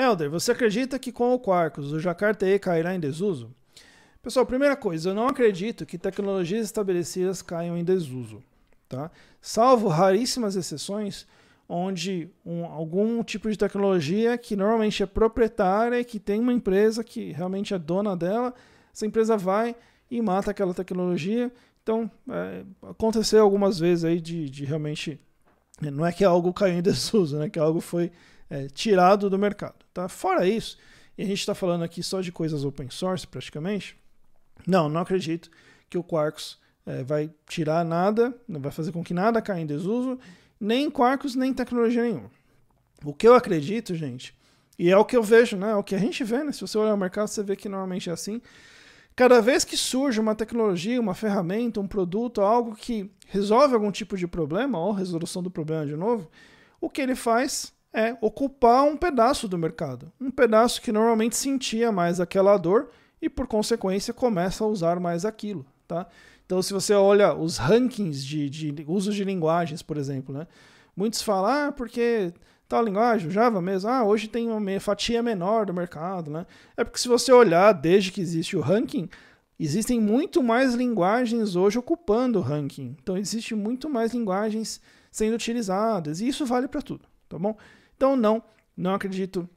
Elder, você acredita que com o Quarkus o E cairá em desuso? Pessoal, primeira coisa, eu não acredito que tecnologias estabelecidas caiam em desuso, tá? Salvo raríssimas exceções, onde um, algum tipo de tecnologia que normalmente é proprietária, que tem uma empresa que realmente é dona dela, essa empresa vai e mata aquela tecnologia. Então, é, aconteceu algumas vezes aí de, de realmente. Né, não é que algo caiu em desuso, né? Que algo foi é, tirado do mercado. Tá? Fora isso, e a gente está falando aqui só de coisas open source praticamente, não, não acredito que o Quarkus é, vai tirar nada, não vai fazer com que nada caia em desuso, nem Quarkus, nem tecnologia nenhuma. O que eu acredito, gente, e é o que eu vejo, né? É o que a gente vê, né? Se você olhar o mercado, você vê que normalmente é assim. Cada vez que surge uma tecnologia, uma ferramenta, um produto, algo que resolve algum tipo de problema, ou resolução do problema de novo, o que ele faz é ocupar um pedaço do mercado, um pedaço que normalmente sentia mais aquela dor e por consequência começa a usar mais aquilo, tá? Então se você olha os rankings de, de uso de linguagens, por exemplo, né? Muitos falam, ah, porque tal linguagem, Java mesmo, ah, hoje tem uma fatia menor do mercado, né? É porque se você olhar desde que existe o ranking, existem muito mais linguagens hoje ocupando o ranking. Então existe muito mais linguagens sendo utilizadas, e isso vale para tudo tá bom? Então não, não acredito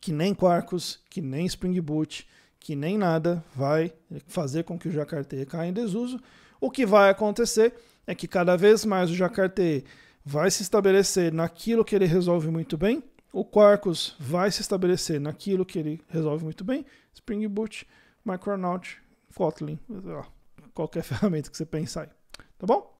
que nem Quarkus, que nem Spring Boot, que nem nada vai fazer com que o Jacarte caia em desuso. O que vai acontecer é que cada vez mais o Jacarte vai se estabelecer naquilo que ele resolve muito bem, o Quarkus vai se estabelecer naquilo que ele resolve muito bem, Spring Boot, Micronaut, Kotlin, qualquer ferramenta que você pensar aí, tá bom?